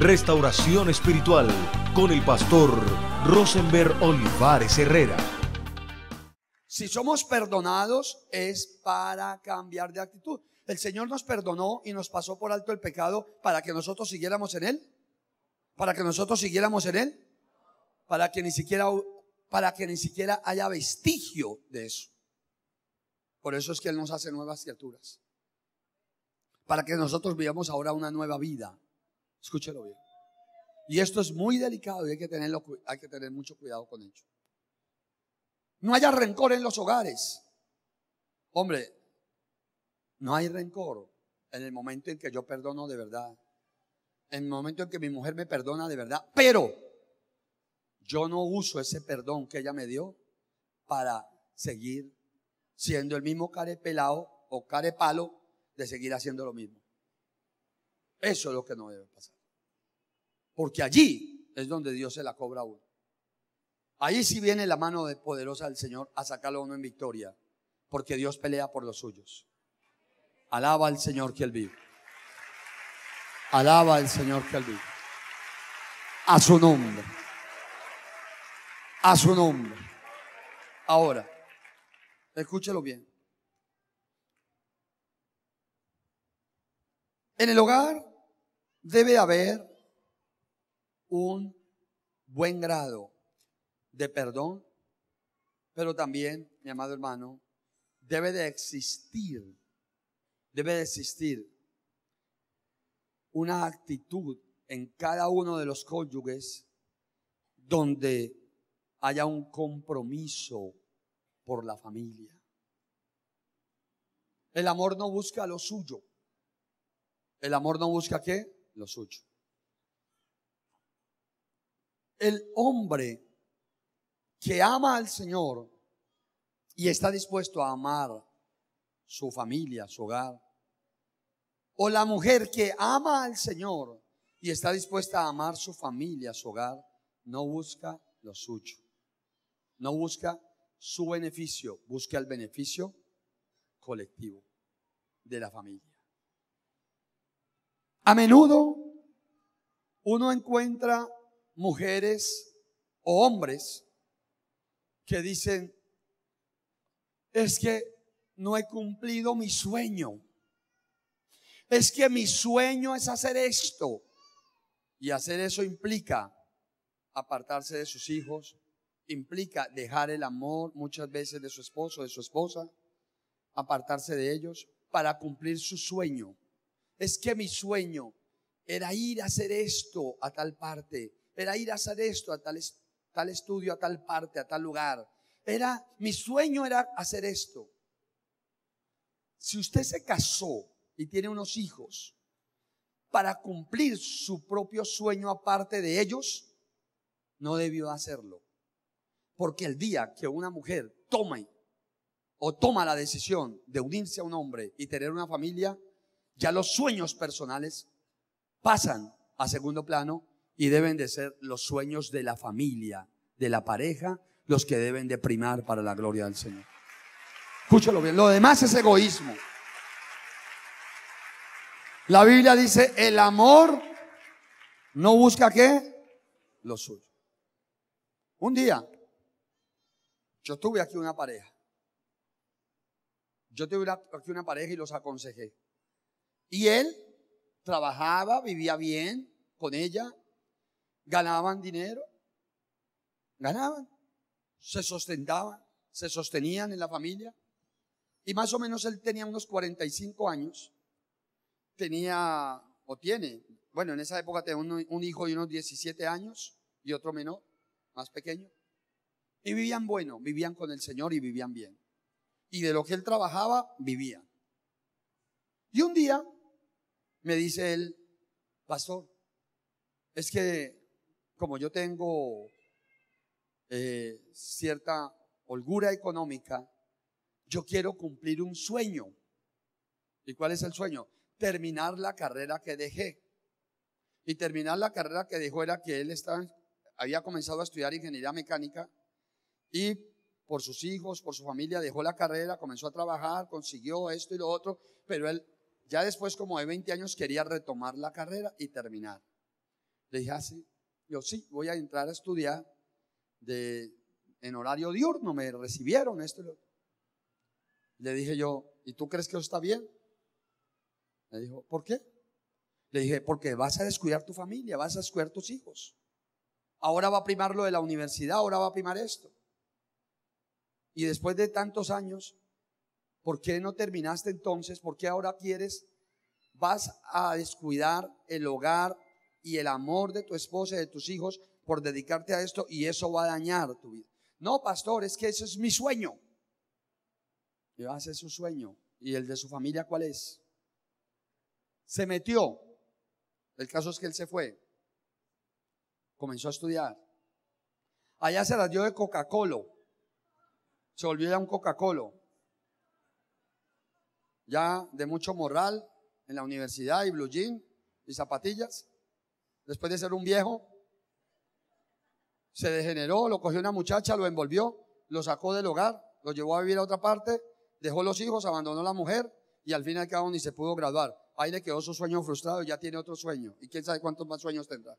Restauración Espiritual con el pastor Rosenberg Olivares Herrera. Si somos perdonados es para cambiar de actitud. El Señor nos perdonó y nos pasó por alto el pecado para que nosotros siguiéramos en Él. Para que nosotros siguiéramos en Él. Para que ni siquiera, para que ni siquiera haya vestigio de eso. Por eso es que Él nos hace nuevas criaturas. Para que nosotros vivamos ahora una nueva vida Escúchelo bien. Y esto es muy delicado y hay que, tener mucho cuidado con ello. No haya rencor en los hogares. Hombre, no hay rencor en el momento en que yo perdono de verdad. En el momento en que mi mujer me perdona de verdad. Pero yo no uso ese perdón que ella me dio para seguir siendo el mismo pelado o carepalo de seguir haciendo lo mismo. Eso es lo que no debe pasar. Porque allí es donde Dios se la cobra a uno. Ahí sí viene la mano poderosa del Señor a sacarlo a uno en victoria. Porque Dios pelea por los suyos. Alaba al Señor que Él vive. Alaba al Señor que Él vive. A su nombre. A su nombre. Ahora, escúchelo bien. En el hogar debe haber un buen grado de perdón, pero también, mi amado hermano, debe de existir, debe de existir una actitud en cada uno de los cónyuges donde haya un compromiso por la familia. El amor no busca lo suyo. El amor no busca qué? Lo suyo el hombre que ama al Señor y está dispuesto a amar su familia, su hogar, o la mujer que ama al Señor y está dispuesta a amar su familia, su hogar, no busca lo suyo, no busca su beneficio, busca el beneficio colectivo de la familia. A menudo uno encuentra mujeres o hombres que dicen, es que no he cumplido mi sueño. Es que mi sueño es hacer esto. Y hacer eso implica apartarse de sus hijos, implica dejar el amor muchas veces de su esposo, de su esposa, apartarse de ellos para cumplir su sueño. Es que mi sueño era ir a hacer esto a tal parte era ir a hacer esto, a tal, estudio, a tal parte, a tal lugar. Era, mi sueño era hacer esto. Si usted se casó y tiene unos hijos, para cumplir su propio sueño aparte de ellos, no debió hacerlo. Porque el día que una mujer toma o toma la decisión de unirse a un hombre y tener una familia, ya los sueños personales pasan a segundo plano y deben de ser los sueños de la familia, de la pareja, los que deben de primar para la gloria del Señor. Escúchalo bien, lo demás es egoísmo. La Biblia dice, el amor no busca qué? Lo suyo. Un día, yo tuve aquí una pareja. Yo tuve aquí una pareja y los aconsejé. Y él trabajaba, vivía bien con ella, ganaban dinero, ganaban, se sustentaban, se sostenían en la familia. Y más o menos él tenía unos 45 años, tenía, o tiene, bueno, en esa época tenía un, un hijo de unos 17 años y otro menor, más pequeño. Y vivían bueno, vivían con el Señor y vivían bien. Y de lo que él trabajaba, vivían. Y un día me dice él, pastor, es que como yo tengo eh, cierta holgura económica, yo quiero cumplir un sueño. ¿Y cuál es el sueño? Terminar la carrera que dejé. Y terminar la carrera que dejó era que él estaba, había comenzado a estudiar ingeniería mecánica y por sus hijos, por su familia, dejó la carrera, comenzó a trabajar, consiguió esto y lo otro, pero él ya después como de 20 años quería retomar la carrera y terminar. Le dije así, ah, yo sí, voy a entrar a estudiar de, en horario diurno, me recibieron esto. le dije yo, ¿y tú crees que eso está bien? Le dijo, ¿por qué? Le dije, porque vas a descuidar tu familia, vas a descuidar tus hijos. Ahora va a primar lo de la universidad, ahora va a primar esto. Y después de tantos años, ¿por qué no terminaste entonces? ¿Por qué ahora quieres? Vas a descuidar el hogar, y el amor de tu esposa y de tus hijos por dedicarte a esto y eso va a dañar tu vida. No, pastor, es que eso es mi sueño. Y ser su sueño. ¿Y el de su familia cuál es? Se metió. El caso es que él se fue. Comenzó a estudiar. Allá se la dio de Coca-Cola. Se volvió ya un Coca-Cola. Ya de mucho moral en la universidad y blue jean y zapatillas después de ser un viejo, se degeneró, lo cogió una muchacha, lo envolvió, lo sacó del hogar, lo llevó a vivir a otra parte, dejó los hijos, abandonó a la mujer y al fin y al cabo ni se pudo graduar. Ahí le quedó su sueño frustrado y ya tiene otro sueño. Y quién sabe cuántos más sueños tendrá.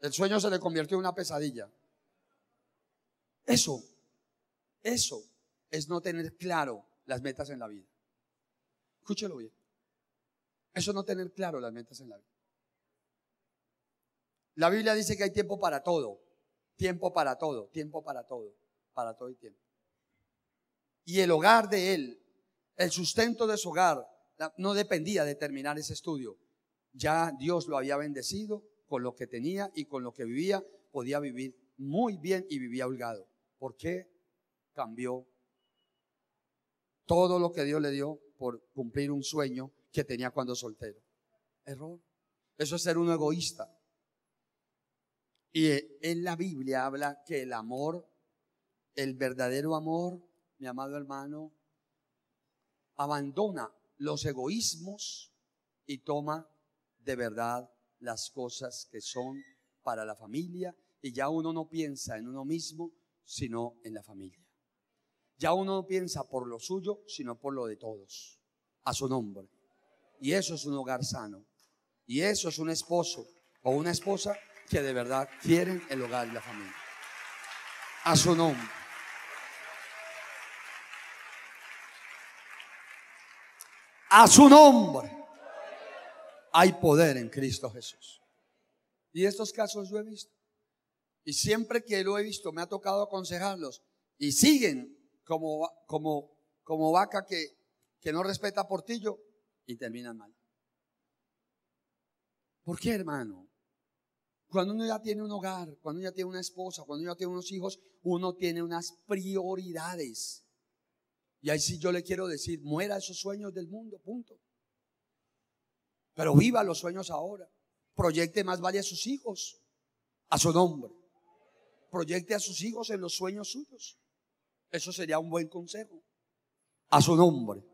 El sueño se le convirtió en una pesadilla. Eso, eso es no tener claro las metas en la vida. Escúchelo bien. Eso no tener claro las metas en la vida. La Biblia dice que hay tiempo para todo, tiempo para todo, tiempo para todo, para todo el tiempo. Y el hogar de él, el sustento de su hogar, no dependía de terminar ese estudio. Ya Dios lo había bendecido con lo que tenía y con lo que vivía, podía vivir muy bien y vivía holgado. ¿Por qué cambió todo lo que Dios le dio por cumplir un sueño que tenía cuando soltero? Error. Eso es ser un egoísta. Y en la Biblia habla que el amor, el verdadero amor, mi amado hermano, abandona los egoísmos y toma de verdad las cosas que son para la familia y ya uno no piensa en uno mismo, sino en la familia. Ya uno no piensa por lo suyo, sino por lo de todos, a su nombre. Y eso es un hogar sano. Y eso es un esposo o una esposa que de verdad quieren el hogar y la familia. A su nombre. A su nombre. Hay poder en Cristo Jesús. Y estos casos yo he visto. Y siempre que lo he visto, me ha tocado aconsejarlos. Y siguen como, como, como vaca que, que no respeta portillo y terminan mal. ¿Por qué, hermano? Cuando uno ya tiene un hogar, cuando uno ya tiene una esposa, cuando uno ya tiene unos hijos, uno tiene unas prioridades. Y ahí sí yo le quiero decir, muera esos sueños del mundo, punto. Pero viva los sueños ahora. Proyecte más vale a sus hijos, a su nombre. Proyecte a sus hijos en los sueños suyos. Eso sería un buen consejo. A su nombre.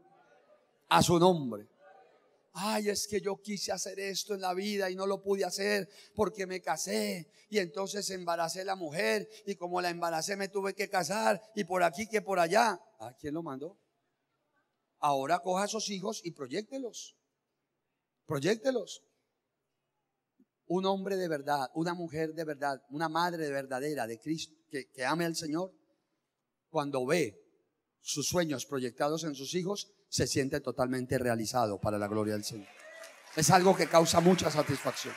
A su nombre ay, es que yo quise hacer esto en la vida y no lo pude hacer porque me casé y entonces embaracé la mujer y como la embaracé me tuve que casar y por aquí que por allá. ¿A ah, quién lo mandó? Ahora coja a sus hijos y proyectelos. Proyectelos. Un hombre de verdad, una mujer de verdad, una madre verdadera de Cristo que, que ame al Señor, cuando ve sus sueños proyectados en sus hijos, se siente totalmente realizado para la gloria del Señor. Es algo que causa mucha satisfacción.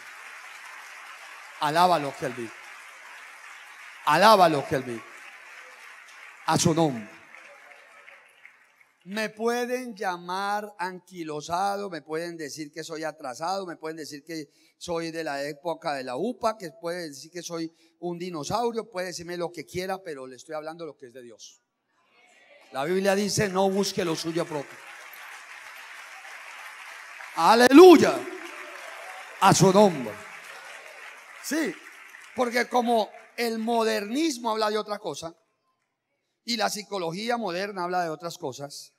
Alábalo, Kelvin. Alábalo, Kelvin. A su nombre. Me pueden llamar anquilosado, me pueden decir que soy atrasado, me pueden decir que soy de la época de la UPA, que pueden decir que soy un dinosaurio, puede decirme lo que quiera, pero le estoy hablando lo que es de Dios. La Biblia dice, no busque lo suyo propio. Aleluya. A su nombre. Sí, porque como el modernismo habla de otra cosa y la psicología moderna habla de otras cosas,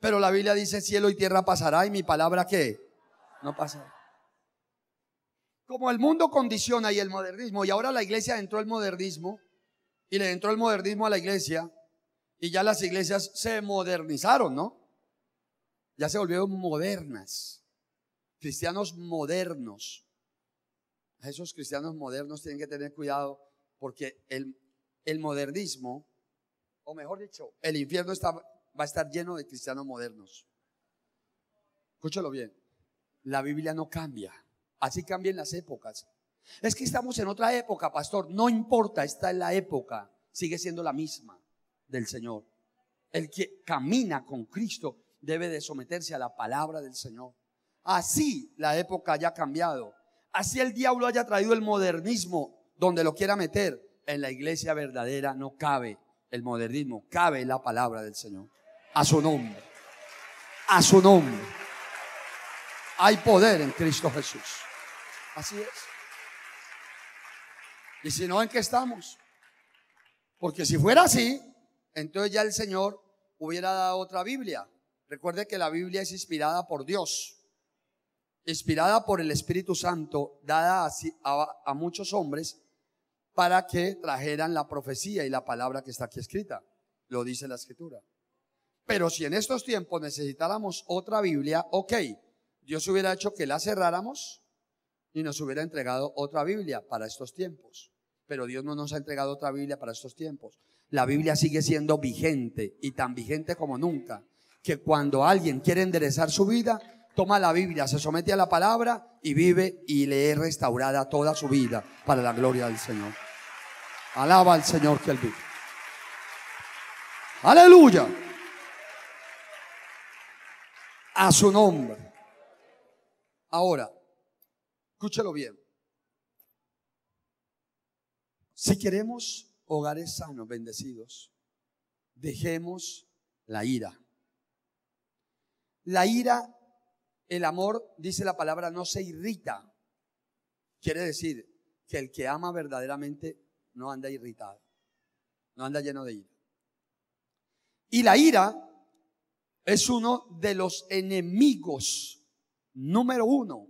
pero la Biblia dice cielo y tierra pasará y mi palabra qué? No pasará. Como el mundo condiciona y el modernismo, y ahora la iglesia entró al modernismo, y le entró el modernismo a la iglesia, y ya las iglesias se modernizaron, ¿no? Ya se volvieron modernas. Cristianos modernos. Esos cristianos modernos tienen que tener cuidado porque el, modernismo, o mejor dicho, el infierno está, va a estar lleno de cristianos modernos. Escúchalo bien. La Biblia no cambia. Así cambian las épocas. Es que estamos en otra época, pastor. No importa, está en la época. Sigue siendo la misma del Señor. El que camina con Cristo debe de someterse a la palabra del Señor. Así la época haya cambiado, así el diablo haya traído el modernismo donde lo quiera meter, en la iglesia verdadera no cabe el modernismo, cabe la palabra del Señor. A su nombre, a su nombre. Hay poder en Cristo Jesús. Así es. Y si no, ¿en qué estamos? Porque si fuera así, entonces ya el Señor hubiera dado otra Biblia. Recuerde que la Biblia es inspirada por Dios, inspirada por el Espíritu Santo, dada a, muchos hombres para que trajeran la profecía y la palabra que está aquí escrita. Lo dice la escritura. Pero si en estos tiempos necesitáramos otra Biblia, ok, Dios hubiera hecho que la cerráramos y nos hubiera entregado otra Biblia para estos tiempos. Pero Dios no nos ha entregado otra Biblia para estos tiempos la Biblia sigue siendo vigente y tan vigente como nunca, que cuando alguien quiere enderezar su vida, toma la Biblia, se somete a la palabra y vive y le es restaurada toda su vida para la gloria del Señor. Alaba al Señor que él vive. Aleluya. A su nombre. Ahora, escúchelo bien. Si queremos hogares sanos, bendecidos. Dejemos la ira. La ira, el amor, dice la palabra, no se irrita. Quiere decir que el que ama verdaderamente no anda irritado, no anda lleno de ira. Y la ira es uno de los enemigos número uno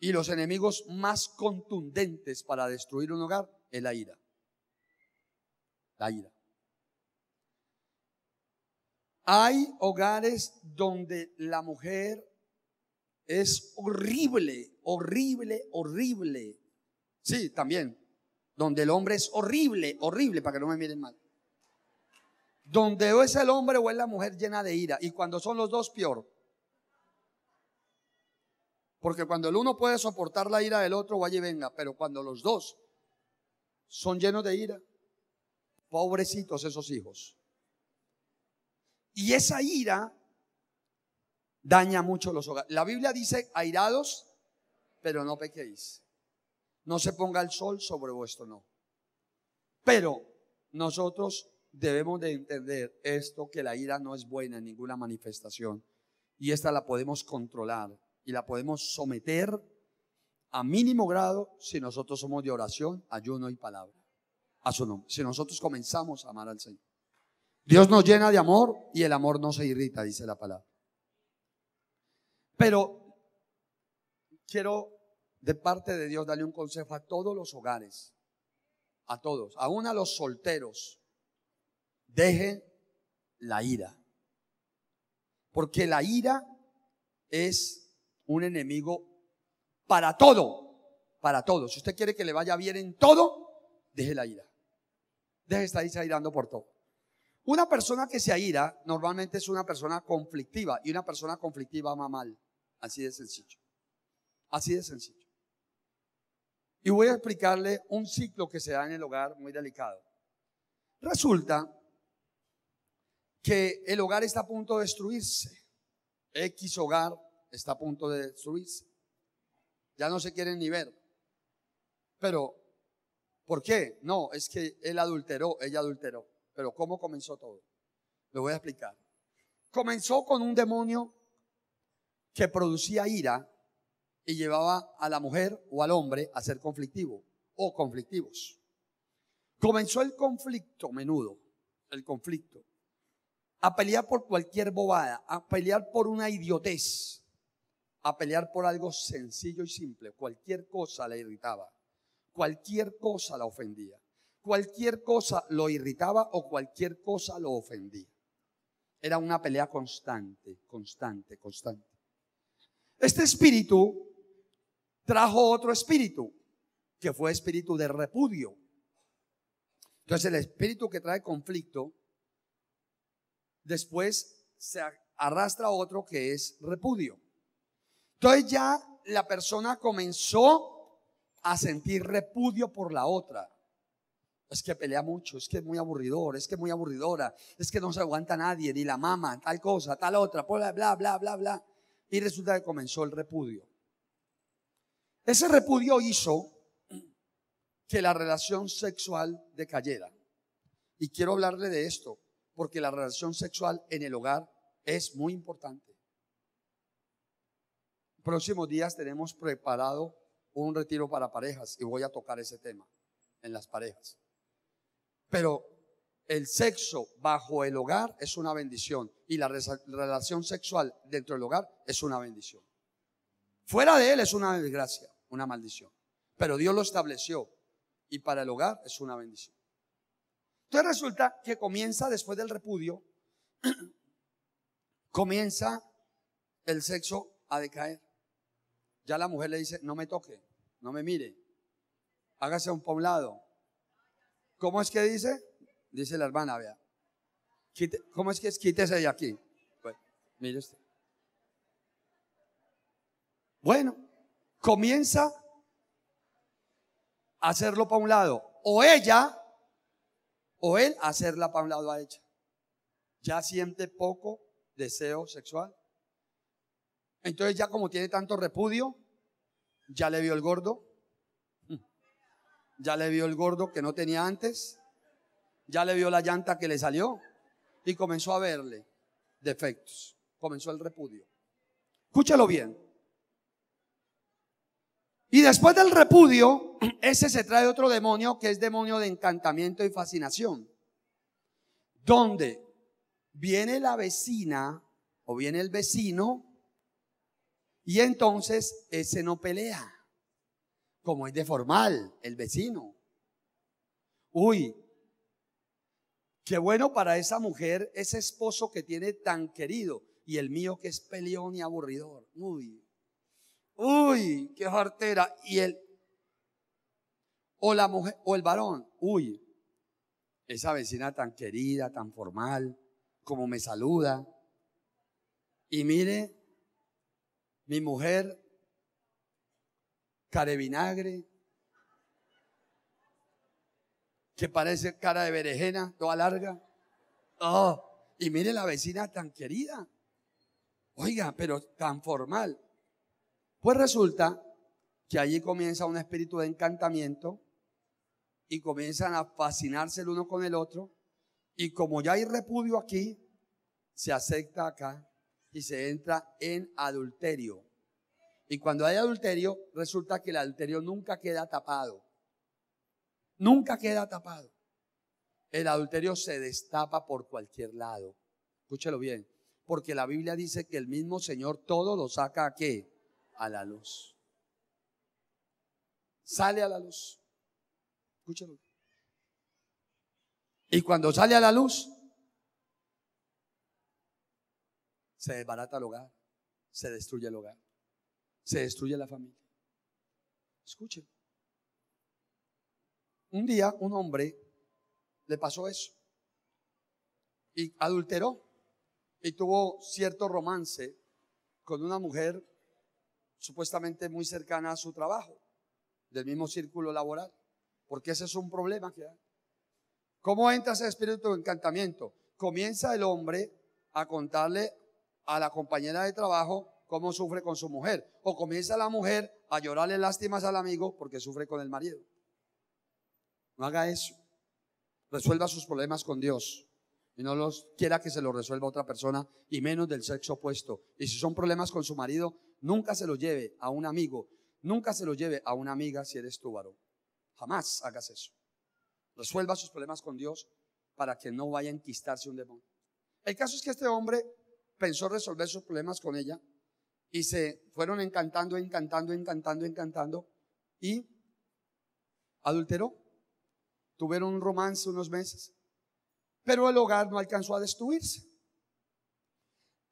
y los enemigos más contundentes para destruir un hogar es la ira la ira. Hay hogares donde la mujer es horrible, horrible, horrible. Sí, también. Donde el hombre es horrible, horrible, para que no me miren mal. Donde o es el hombre o es la mujer llena de ira. Y cuando son los dos, peor. Porque cuando el uno puede soportar la ira del otro, vaya y venga. Pero cuando los dos son llenos de ira, Pobrecitos esos hijos. Y esa ira daña mucho los hogares. La Biblia dice, airados, pero no pequéis. No se ponga el sol sobre vuestro no. Pero nosotros debemos de entender esto, que la ira no es buena en ninguna manifestación. Y esta la podemos controlar y la podemos someter a mínimo grado si nosotros somos de oración, ayuno y palabra. Si nosotros comenzamos a amar al Señor. Dios nos llena de amor y el amor no se irrita, dice la palabra. Pero quiero de parte de Dios darle un consejo a todos los hogares, a todos, aún a los solteros. Dejen la ira. Porque la ira es un enemigo para todo, para todo. Si usted quiere que le vaya bien en todo, deje la ira. Deja de estarse airando por todo. Una persona que se aira normalmente es una persona conflictiva y una persona conflictiva ama mal. Así de sencillo. Así de sencillo. Y voy a explicarle un ciclo que se da en el hogar muy delicado. Resulta que el hogar está a punto de destruirse. X hogar está a punto de destruirse. Ya no se quieren ni ver. Pero ¿Por qué? No, es que él adulteró, ella adulteró. Pero ¿cómo comenzó todo? Lo voy a explicar. Comenzó con un demonio que producía ira y llevaba a la mujer o al hombre a ser conflictivo o conflictivos. Comenzó el conflicto menudo, el conflicto, a pelear por cualquier bobada, a pelear por una idiotez, a pelear por algo sencillo y simple, cualquier cosa le irritaba cualquier cosa la ofendía. Cualquier cosa lo irritaba o cualquier cosa lo ofendía. Era una pelea constante, constante, constante. Este espíritu trajo otro espíritu, que fue espíritu de repudio. Entonces el espíritu que trae conflicto, después se arrastra otro que es repudio. Entonces ya la persona comenzó a sentir repudio por la otra. Es que pelea mucho, es que es muy aburridor, es que es muy aburridora, es que no se aguanta nadie, ni la mama, tal cosa, tal otra, bla, bla, bla, bla, bla. Y resulta que comenzó el repudio. Ese repudio hizo que la relación sexual decayera. Y quiero hablarle de esto, porque la relación sexual en el hogar es muy importante. Próximos días tenemos preparado un retiro para parejas y voy a tocar ese tema en las parejas. Pero el sexo bajo el hogar es una bendición y la relación sexual dentro del hogar es una bendición. Fuera de él es una desgracia, una maldición. Pero Dios lo estableció y para el hogar es una bendición. Entonces resulta que comienza después del repudio, comienza el sexo a decaer. Ya la mujer le dice, no me toque. No me mire. Hágase un poblado. ¿Cómo es que dice? Dice la hermana, vea. ¿Cómo es que es quítese de aquí? Pues, bueno, comienza a hacerlo para un lado. O ella, o él hacerla para un lado a ella. Ya siente poco deseo sexual. Entonces ya como tiene tanto repudio, ¿Ya le vio el gordo? ¿Ya le vio el gordo que no tenía antes? ¿Ya le vio la llanta que le salió? Y comenzó a verle defectos. Comenzó el repudio. Escúchalo bien. Y después del repudio, ese se trae otro demonio que es demonio de encantamiento y fascinación. Donde viene la vecina o viene el vecino y entonces ese no pelea, como es de formal, el vecino. Uy, qué bueno para esa mujer, ese esposo que tiene tan querido y el mío que es peleón y aburridor. Uy, uy, qué jartera. Y el, o la mujer, o el varón, uy, esa vecina tan querida, tan formal, como me saluda. Y mire, mi mujer, cara de vinagre, que parece cara de berenjena, toda larga. Oh, y mire la vecina tan querida. Oiga, pero tan formal. Pues resulta que allí comienza un espíritu de encantamiento y comienzan a fascinarse el uno con el otro. Y como ya hay repudio aquí, se acepta acá y se entra en adulterio. Y cuando hay adulterio, resulta que el adulterio nunca queda tapado. Nunca queda tapado. El adulterio se destapa por cualquier lado. Escúchelo bien. Porque la Biblia dice que el mismo Señor todo lo saca a qué? A la luz. Sale a la luz. Escúchalo. Y cuando sale a la luz, se desbarata el hogar, se destruye el hogar, se destruye la familia. Escuchen. Un día un hombre le pasó eso y adulteró y tuvo cierto romance con una mujer supuestamente muy cercana a su trabajo, del mismo círculo laboral, porque ese es un problema que hay. ¿Cómo entra ese espíritu de encantamiento? Comienza el hombre a contarle a la compañera de trabajo cómo sufre con su mujer. O comienza la mujer a llorarle lástimas al amigo porque sufre con el marido. No haga eso. Resuelva sus problemas con Dios y no los quiera que se los resuelva otra persona y menos del sexo opuesto. Y si son problemas con su marido, nunca se los lleve a un amigo, nunca se los lleve a una amiga si eres tú varón. Jamás hagas eso. Resuelva sus problemas con Dios para que no vaya a enquistarse un demonio. El caso es que este hombre pensó resolver sus problemas con ella y se fueron encantando, encantando, encantando, encantando y adulteró. Tuvieron un romance unos meses, pero el hogar no alcanzó a destruirse.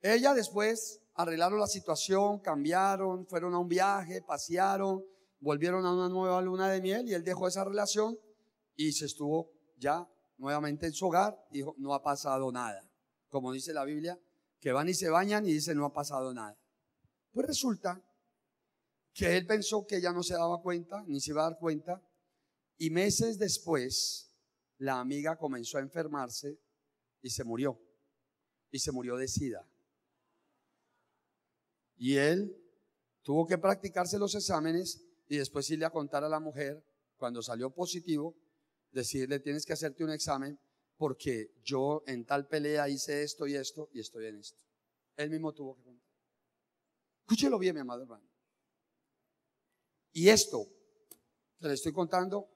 Ella después arreglaron la situación, cambiaron, fueron a un viaje, pasearon, volvieron a una nueva luna de miel y él dejó esa relación y se estuvo ya nuevamente en su hogar. Dijo, no ha pasado nada. Como dice la Biblia, que van y se bañan y dicen no ha pasado nada. Pues resulta que él pensó que ella no se daba cuenta, ni se iba a dar cuenta, y meses después la amiga comenzó a enfermarse y se murió, y se murió de sida. Y él tuvo que practicarse los exámenes y después irle a contar a la mujer, cuando salió positivo, decirle tienes que hacerte un examen porque yo en tal pelea hice esto y esto y estoy en esto. Él mismo tuvo que contar. Escúchelo bien, mi amado hermano. Y esto que le estoy contando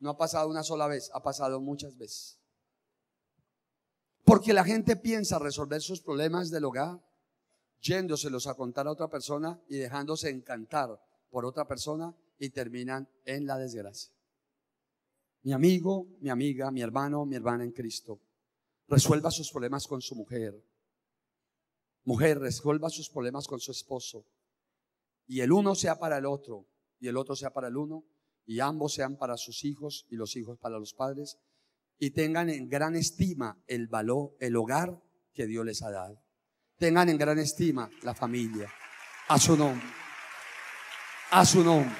no ha pasado una sola vez, ha pasado muchas veces. Porque la gente piensa resolver sus problemas del hogar yéndoselos a contar a otra persona y dejándose encantar por otra persona y terminan en la desgracia mi amigo, mi amiga, mi hermano, mi hermana en Cristo. Resuelva sus problemas con su mujer. Mujer, resuelva sus problemas con su esposo. Y el uno sea para el otro, y el otro sea para el uno, y ambos sean para sus hijos, y los hijos para los padres, y tengan en gran estima el valor, el hogar que Dios les ha dado. Tengan en gran estima la familia. A su nombre. A su nombre.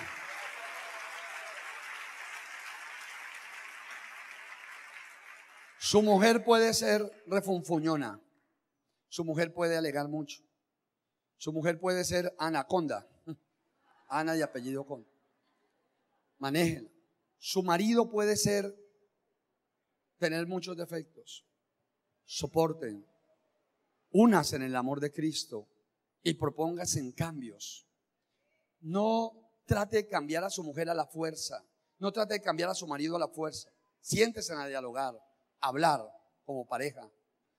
Su mujer puede ser refunfuñona. Su mujer puede alegar mucho. Su mujer puede ser anaconda. Ana y apellido con. Manéjenla. Su marido puede ser tener muchos defectos. Soporten. Unas en el amor de Cristo y propongas en cambios. No trate de cambiar a su mujer a la fuerza. No trate de cambiar a su marido a la fuerza. Siéntese a dialogar hablar como pareja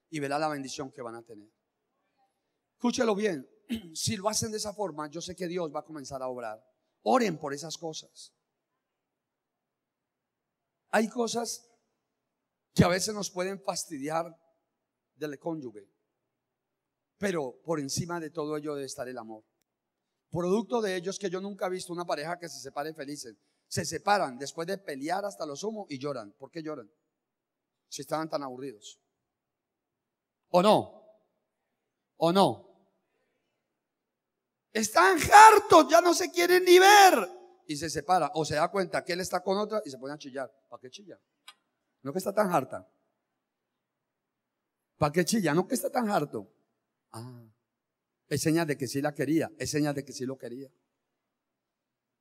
y verá la bendición que van a tener. Escúchelo bien, si lo hacen de esa forma, yo sé que Dios va a comenzar a obrar. Oren por esas cosas. Hay cosas que a veces nos pueden fastidiar del cónyuge, pero por encima de todo ello debe estar el amor. Producto de ello es que yo nunca he visto una pareja que se separe felices. Se separan después de pelear hasta lo sumo y lloran. ¿Por qué lloran? si estaban tan aburridos. ¿O no? ¿O no? Están hartos, ya no se quieren ni ver. Y se separa o se da cuenta que él está con otra y se pone a chillar. ¿Para qué chilla? No que está tan harta. ¿Para qué chilla? No que está tan harto. Ah, es señal de que sí la quería, es señal de que sí lo quería.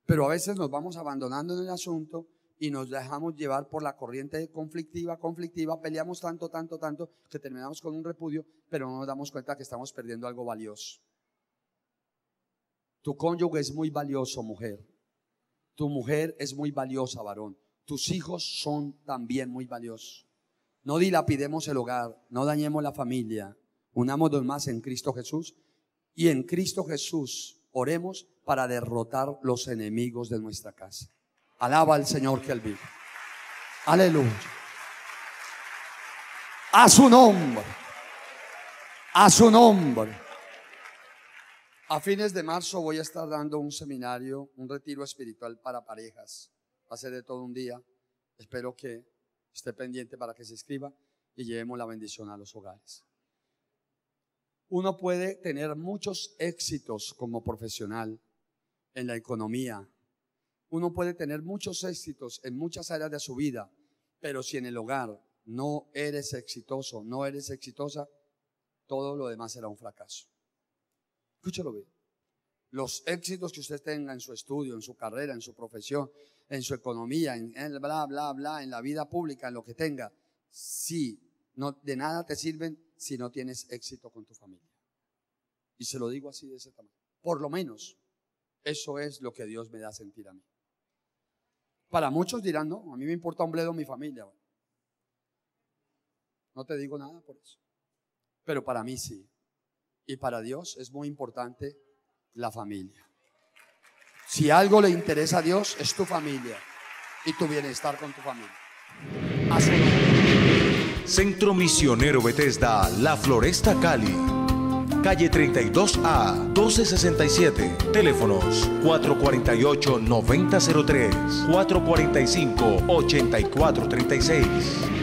Pero a veces nos vamos abandonando en el asunto y nos dejamos llevar por la corriente conflictiva, conflictiva, peleamos tanto, tanto, tanto, que terminamos con un repudio, pero no nos damos cuenta que estamos perdiendo algo valioso. Tu cónyuge es muy valioso, mujer. Tu mujer es muy valiosa, varón. Tus hijos son también muy valiosos. No dilapidemos el hogar, no dañemos la familia. dos más en Cristo Jesús y en Cristo Jesús oremos para derrotar los enemigos de nuestra casa. Alaba al Señor que el vive. Aleluya. A su nombre. A su nombre. A fines de marzo voy a estar dando un seminario, un retiro espiritual para parejas. Va a ser de todo un día. Espero que esté pendiente para que se escriba y llevemos la bendición a los hogares. Uno puede tener muchos éxitos como profesional en la economía, uno puede tener muchos éxitos en muchas áreas de su vida, pero si en el hogar no eres exitoso, no eres exitosa, todo lo demás será un fracaso. Escúchalo bien. Los éxitos que usted tenga en su estudio, en su carrera, en su profesión, en su economía, en, el bla, bla, bla, en la vida pública, en lo que tenga, sí, no, de nada te sirven si no tienes éxito con tu familia. Y se lo digo así de ese tamaño. Por lo menos, eso es lo que Dios me da a sentir a mí. Para muchos dirán, no, a mí me importa un bledo mi familia. No te digo nada por eso. Pero para mí sí. Y para Dios es muy importante la familia. Si algo le interesa a Dios es tu familia y tu bienestar con tu familia. Así. Centro Misionero Betesda, La Floresta Cali calle 32A, 1267. Teléfonos 448-9003, 445-8436.